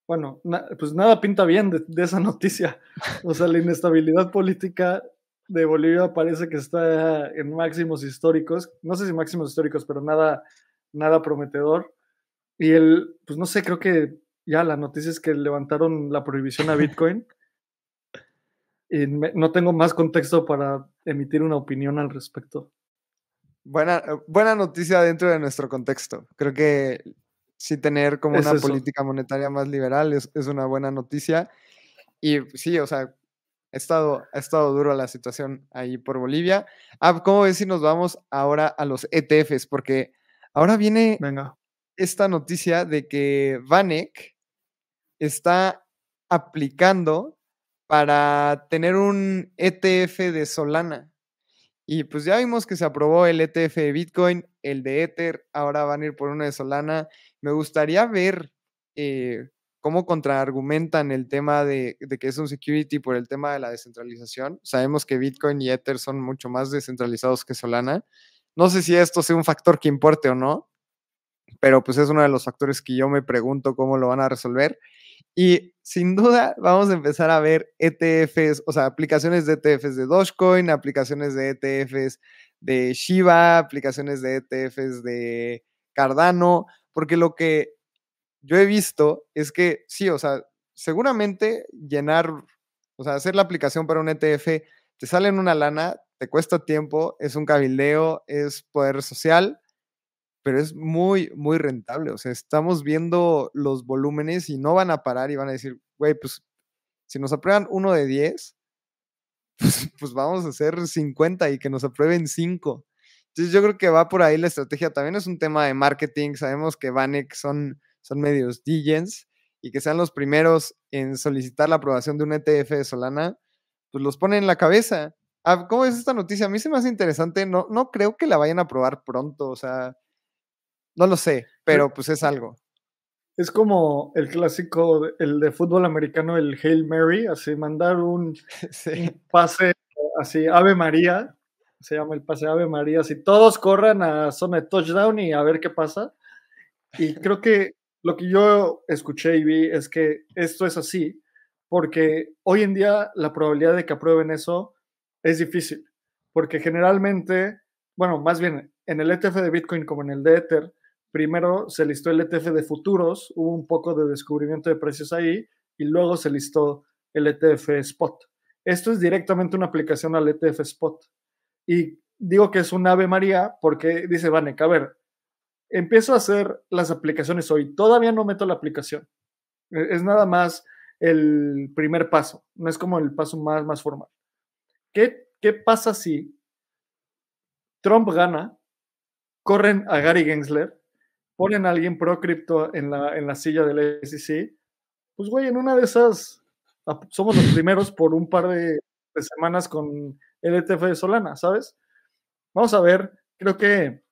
bueno, pues nada pinta bien de, esa noticia. O sea, la inestabilidad política de Bolivia parece que está en máximos históricos. No sé si máximos históricos, pero nada, nada prometedor. Y el, pues no sé, creo que ya la noticia es que levantaron la prohibición a Bitcoin. Y no tengo más contexto para emitir una opinión al respecto. Buena, buena noticia dentro de nuestro contexto. Creo que sí tener como una política monetaria más liberal es, una buena noticia. Y sí, o sea, ha estado, ha estado duro la situación ahí por Bolivia. Ah, ¿cómo ves si nos vamos ahora a los ETFs? Porque ahora viene Venga. esta noticia de que Vanek está aplicando para tener un ETF de Solana. Y pues ya vimos que se aprobó el ETF de Bitcoin, el de Ether, ahora van a ir por uno de Solana. Me gustaría ver eh, cómo contraargumentan el tema de, de, que es un security por el tema de la descentralización. Sabemos que Bitcoin y Ether son mucho más descentralizados que Solana. No sé si esto sea un factor que importe o no, pero pues es uno de los factores que yo me pregunto cómo lo van a resolver. Y sin duda vamos a empezar a ver ETFs, o sea, aplicaciones de ETFs de Dogecoin, aplicaciones de ETFs de Shiba, aplicaciones de ETFs de Cardano. Porque lo que yo he visto es que sí, o sea, seguramente llenar, o sea, hacer la aplicación para un ETF, te sale en una lana, te cuesta tiempo, es un cabildeo, es poder social, pero es muy, muy rentable. O sea, estamos viendo los volúmenes y no van a parar y van a decir, güey, pues si nos aprueban uno de 10, pues, pues, vamos a hacer 50 y que nos aprueben 5. Entonces yo creo que va por ahí la estrategia. También es un tema de marketing. Sabemos que Vanek son, son medios DJs y que sean los primeros en solicitar la aprobación de un ETF de Solana, pues los pone en la cabeza. Ah, ¿Cómo es esta noticia? A mí se me hace interesante. No, no creo que la vayan a aprobar pronto. O sea, no lo sé, eh, pero pues es algo. Es como el clásico, el de fútbol americano, el Hail Mary, así mandar un pase así, Ave María, se llama el pase Ave María, si todos corran a zona de touchdown y a ver qué pasa. Y creo que lo que yo escuché y vi es que esto es así, porque hoy en día la probabilidad de que aprueben eso es difícil, porque generalmente, bueno, más bien en el ETF de Bitcoin como en el de Ether, primero se listó el ETF de futuros, hubo un poco de descubrimiento de precios ahí y luego se listó el ETF Spot. Esto es directamente una aplicación al ETF Spot. Y digo que es un Ave María porque dice Vanek, a ver, empiezo a hacer las aplicaciones hoy, todavía no meto la aplicación. E-, es nada más el primer paso, no es como el paso más, más formal. ¿Qué, pasa si Trump gana, corren a Gary Gensler, ponen a alguien pro cripto en la, en la silla del SEC? Pues güey, en una de esas somos los primeros por un par de semanas con el ETF de Solana, ¿sabes? Vamos a ver, creo que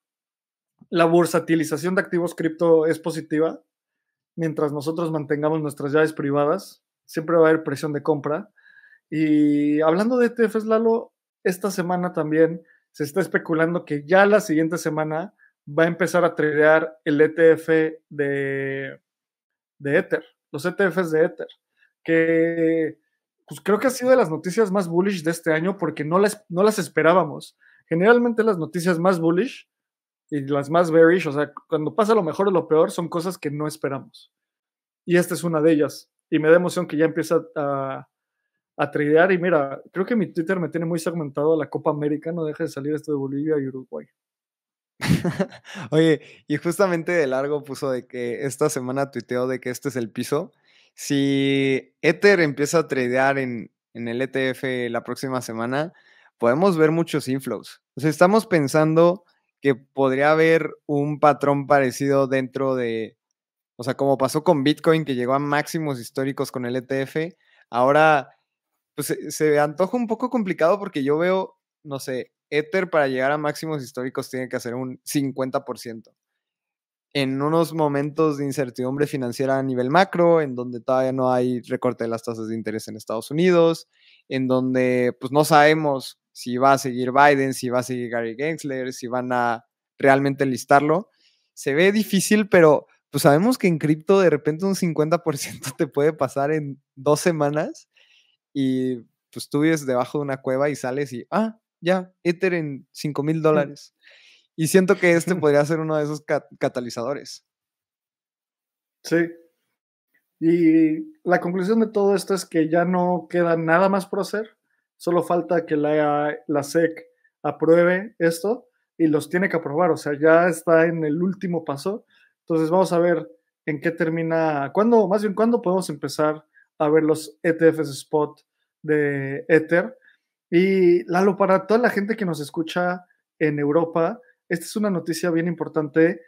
la bursatilización de activos cripto es positiva. Mientras nosotros mantengamos nuestras llaves privadas, siempre va a haber presión de compra. Y hablando de ETFs, Lalo, esta semana también se está especulando que ya la siguiente semana va a empezar a tradear el ETF de, de Ether, los ETFs de Ether, que pues creo que ha sido de las noticias más bullish de este año porque no las, no las esperábamos. Generalmente las noticias más bullish y las más bearish, o sea, cuando pasa lo mejor o lo peor, son cosas que no esperamos. Y esta es una de ellas. Y me da emoción que ya empieza a, a tradear. Y mira, creo que mi Twitter me tiene muy segmentado la Copa América, no deja de salir esto de Bolivia y Uruguay. Oye, y justamente de largo puso de que esta semana tuiteó de que este es el piso si Ether empieza a tradear en, el ETF la próxima semana, podemos ver muchos inflows. O sea, estamos pensando que podría haber un patrón parecido dentro de, o sea, como pasó con Bitcoin, que llegó a máximos históricos con el ETF, ahora pues, se, se antoja un poco complicado porque yo veo, no sé, Ether para llegar a máximos históricos tiene que hacer un 50% en unos momentos de incertidumbre financiera a nivel macro, en donde todavía no hay recorte de las tasas de interés en Estados Unidos, en donde pues no sabemos si va a seguir Biden, si va a seguir Gary Gensler, si van a realmente listarlo. Se ve difícil, pero pues sabemos que en cripto de repente un 50% te puede pasar en dos semanas y pues tú vives debajo de una cueva y sales y, ah, ya, Ether en 5 mil dólares. Y siento que este podría ser uno de esos catalizadores. Sí. Y la conclusión de todo esto es que ya no queda nada más por hacer. Solo falta que la, eh, la SEC apruebe esto y los tiene que aprobar. O sea, ya está en el último paso. Entonces vamos a ver en qué termina, cuándo, más bien cuándo podemos empezar a ver los ETFs spot de Ether. Y Lalo, para toda la gente que nos escucha en Europa, esta es una noticia bien importante.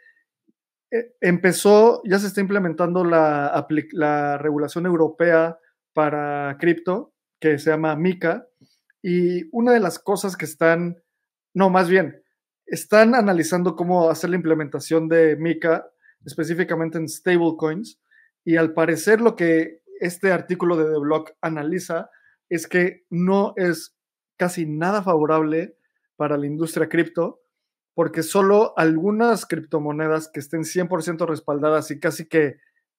Eh, empezó, ya se está implementando la, la regulación europea para cripto, que se llama MICA, y una de las cosas que están, no, más bien, están analizando cómo hacer la implementación de MICA, específicamente en stablecoins, y al parecer lo que este artículo de The Block analiza es que no es casi nada favorable para la industria cripto, porque solo algunas criptomonedas que estén 100% respaldadas y casi que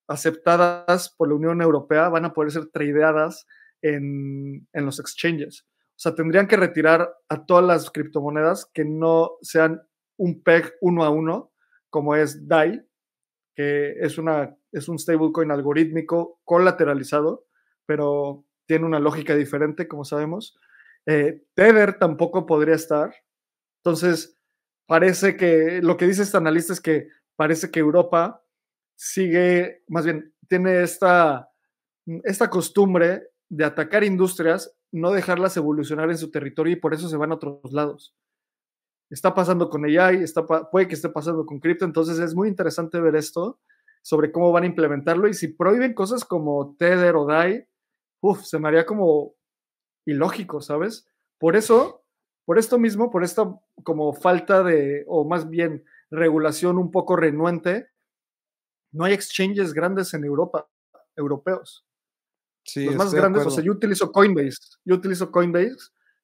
aceptadas por la Unión Europea van a poder ser tradeadas en, en los exchanges. O sea, tendrían que retirar a todas las criptomonedas que no sean un PEG uno a uno, como es DAI, que es, una, es un stablecoin algorítmico colateralizado, pero tiene una lógica diferente, como sabemos. Eh, Tether tampoco podría estar. Entonces, parece que lo que dice este analista es que parece que Europa sigue, más bien, tiene esta, esta costumbre de atacar industrias, no dejarlas evolucionar en su territorio y por eso se van a otros lados. Está pasando con AI, está, puede que esté pasando con cripto, entonces es muy interesante ver esto sobre cómo van a implementarlo y si prohíben cosas como Tether o DAI, uff, se me haría como ilógico, ¿sabes? Por eso por esto mismo, por esta como falta de, o más bien regulación un poco renuente, no hay exchanges grandes en Europa, europeos. Sí, Los más grandes, o sea, yo utilizo Coinbase, yo utilizo Coinbase,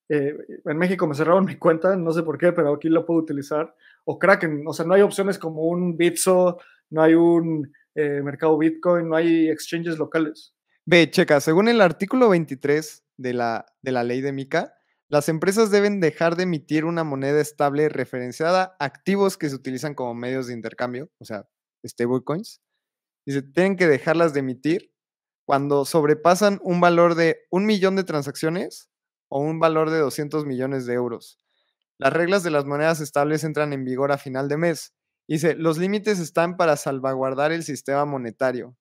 eh, en México me cerraron mi cuenta, no sé por qué, pero aquí lo puedo utilizar. O Kraken, o sea, no hay opciones como un Bitso, no hay un eh, mercado Bitcoin, no hay exchanges locales. Ve, checa, según el artículo 23 de la, de la ley de MICA, las empresas deben dejar de emitir una moneda estable referenciada a activos que se utilizan como medios de intercambio, o sea, stablecoins. Y se tienen que dejarlas de emitir cuando sobrepasan un valor de un millón de transacciones o un valor de 200 millones de euros. Las reglas de las monedas estables entran en vigor a final de mes. Dice, los límites están para salvaguardar el sistema monetario,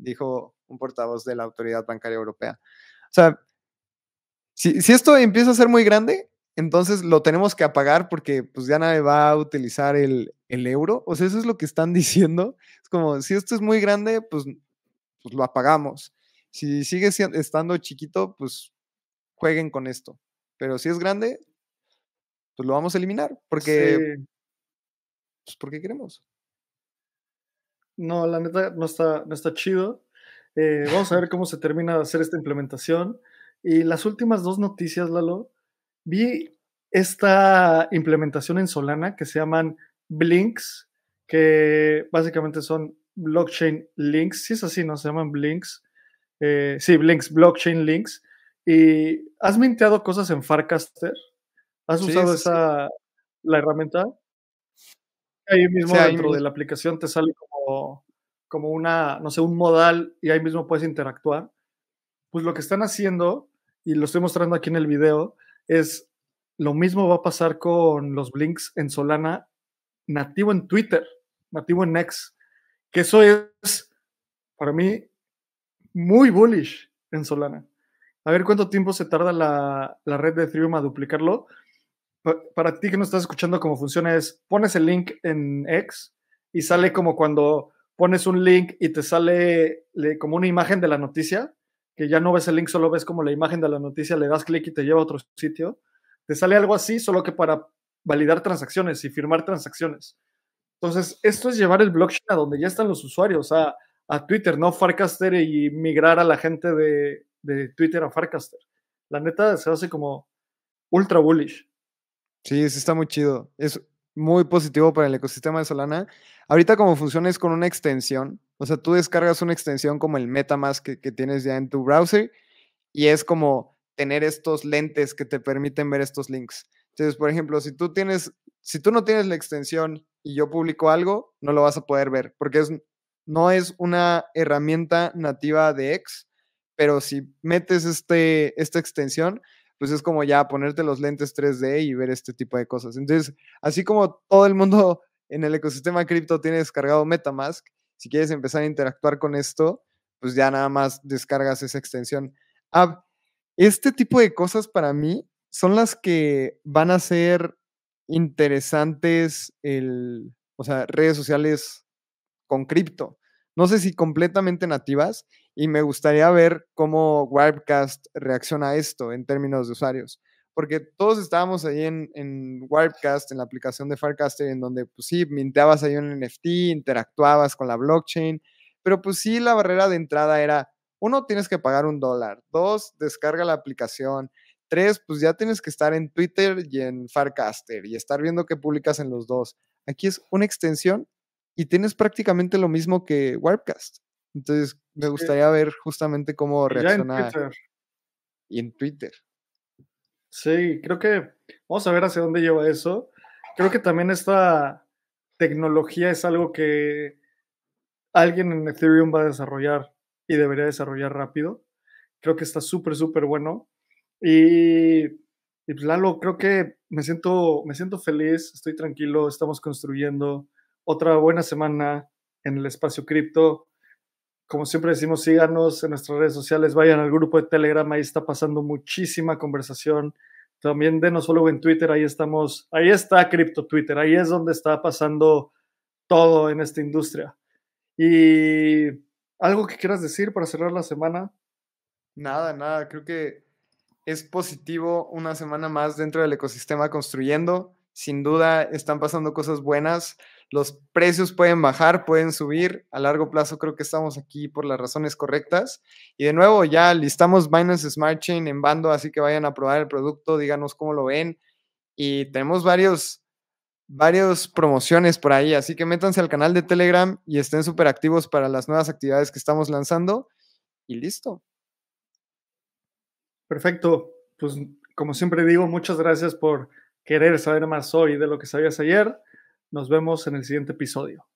dijo un portavoz de la Autoridad Bancaria Europea. O sea, si, esto empieza a ser muy grande, entonces lo tenemos que apagar porque pues ya nadie va a utilizar el, euro. O sea, eso es lo que están diciendo. Es como, si esto es muy grande, pues, pues lo apagamos. Si sigue estando chiquito, pues jueguen con esto. Pero si es grande, pues lo vamos a eliminar porque... Pues, porque queremos. No, la neta no está, no está chido. Eh, vamos a ver cómo se termina de hacer esta implementación. Y las últimas dos noticias, Lalo, vi esta implementación en Solana que se llaman Blinks, que básicamente son blockchain links, si sí es así, ¿no? Se llaman Blinks. Eh, sí, Blinks, blockchain links. ¿Y has minteado cosas en Farcaster? ¿Has usado esa, la herramienta? Ahí mismo dentro de la aplicación te sale como, como una, no sé, un modal y ahí mismo puedes interactuar pues lo que están haciendo, y lo estoy mostrando aquí en el video, es lo mismo va a pasar con los blinks en Solana nativo en Twitter, nativo en X que eso es para mí muy bullish en Solana. A ver cuánto tiempo se tarda la, red de Ethereum a duplicarlo. Para, ti que no estás escuchando cómo funciona es, pones el link en X y sale como cuando pones un link y te sale como una imagen de la noticia que ya no ves el link, solo ves como la imagen de la noticia, le das clic y te lleva a otro sitio. Te sale algo así, solo que para validar transacciones y firmar transacciones. Entonces, esto es llevar el blockchain a donde ya están los usuarios, a, Twitter, no Farcaster y migrar a la gente de, Twitter a Farcaster. La neta se hace como ultra bullish. Sí, está muy chido. Es, muy positivo para el ecosistema de Solana. Ahorita como funciona es con una extensión, o sea, tú descargas una extensión como el Metamask que, que tienes ya en tu browser y es como tener estos lentes que te permiten ver estos links. Entonces, por ejemplo, si tú tienes, si tú no tienes la extensión y yo publico algo, no lo vas a poder ver porque es, no es una herramienta nativa de X, pero si metes este, esta extensión, pues es como ya ponerte los lentes 3D y ver este tipo de cosas. Entonces, así como todo el mundo en el ecosistema cripto tiene descargado Metamask, si quieres empezar a interactuar con esto, pues ya nada más descargas esa extensión. Ah, este tipo de cosas para mí son las que van a ser interesantes el, o sea, redes sociales con cripto. No sé si completamente nativas, y me gustaría ver cómo Warpcast reacciona a esto en términos de usuarios. Porque todos estábamos ahí en, en en la aplicación de Farcaster, en donde, pues sí, minteabas ahí un NFT, interactuabas con la blockchain, pero pues sí, la barrera de entrada era, uno, tienes que pagar un dólar, dos, descarga la aplicación, tres, pues ya tienes que estar en Twitter y en Farcaster y estar viendo qué publicas en los dos. Aquí es una extensión y tienes prácticamente lo mismo que Webcast. Entonces, me gustaría ver justamente cómo reacciona. En y en Twitter. Sí, creo que vamos a ver hacia dónde lleva eso. Creo que también esta tecnología es algo que alguien en Ethereum va a desarrollar y debería desarrollar rápido. Creo que está súper, súper bueno. Y, y pues, Lalo, creo que me siento, me siento feliz, estoy tranquilo, estamos construyendo otra buena semana en el espacio cripto. Como siempre decimos, síganos en nuestras redes sociales, vayan al grupo de Telegram, ahí está pasando muchísima conversación. También denos solo en Twitter, ahí estamos, ahí está Crypto Twitter, ahí es donde está pasando todo en esta industria. Y algo que quieras decir para cerrar la semana. Nada, nada, creo que es positivo una semana más dentro del ecosistema construyendo. Sin duda están pasando cosas buenas los precios pueden bajar, pueden subir. A largo plazo creo que estamos aquí por las razones correctas. Y de nuevo, ya listamos Binance Smart Chain en bando, así que vayan a probar el producto, díganos cómo lo ven. Y tenemos varios, varios promociones por ahí, así que métanse al canal de Telegram y estén súper activos para las nuevas actividades que estamos lanzando. Y listo. Perfecto. Pues como siempre digo, muchas gracias por querer saber más hoy de lo que sabías ayer. Nos vemos en el siguiente episodio.